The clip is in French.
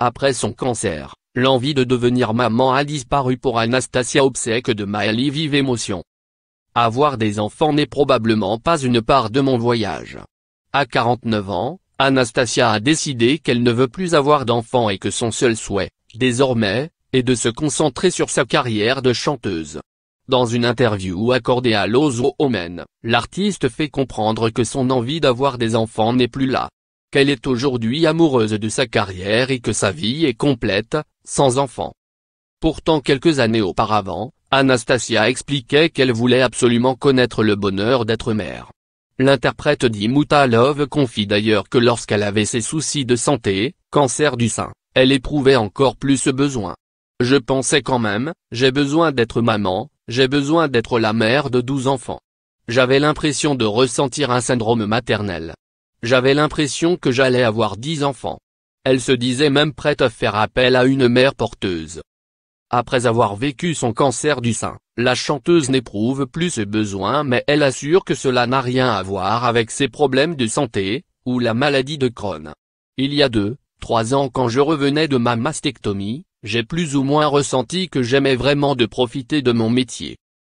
Après son cancer, l'envie de devenir maman a disparu pour Anastasia obsèque de Maëli vive émotion. Avoir des enfants n'est probablement pas une part de mon voyage. À 49 ans, Anastasia a décidé qu'elle ne veut plus avoir d'enfants et que son seul souhait, désormais, est de se concentrer sur sa carrière de chanteuse. Dans une interview accordée à Lozo Omen, l'artiste fait comprendre que son envie d'avoir des enfants n'est plus là qu'elle est aujourd'hui amoureuse de sa carrière et que sa vie est complète, sans enfant. Pourtant quelques années auparavant, Anastasia expliquait qu'elle voulait absolument connaître le bonheur d'être mère. L'interprète d'Imuta Love confie d'ailleurs que lorsqu'elle avait ses soucis de santé, cancer du sein, elle éprouvait encore plus ce besoin. Je pensais quand même, j'ai besoin d'être maman, j'ai besoin d'être la mère de douze enfants. J'avais l'impression de ressentir un syndrome maternel. J'avais l'impression que j'allais avoir dix enfants. Elle se disait même prête à faire appel à une mère porteuse. Après avoir vécu son cancer du sein, la chanteuse n'éprouve plus ce besoin mais elle assure que cela n'a rien à voir avec ses problèmes de santé, ou la maladie de Crohn. Il y a deux, trois ans quand je revenais de ma mastectomie, j'ai plus ou moins ressenti que j'aimais vraiment de profiter de mon métier.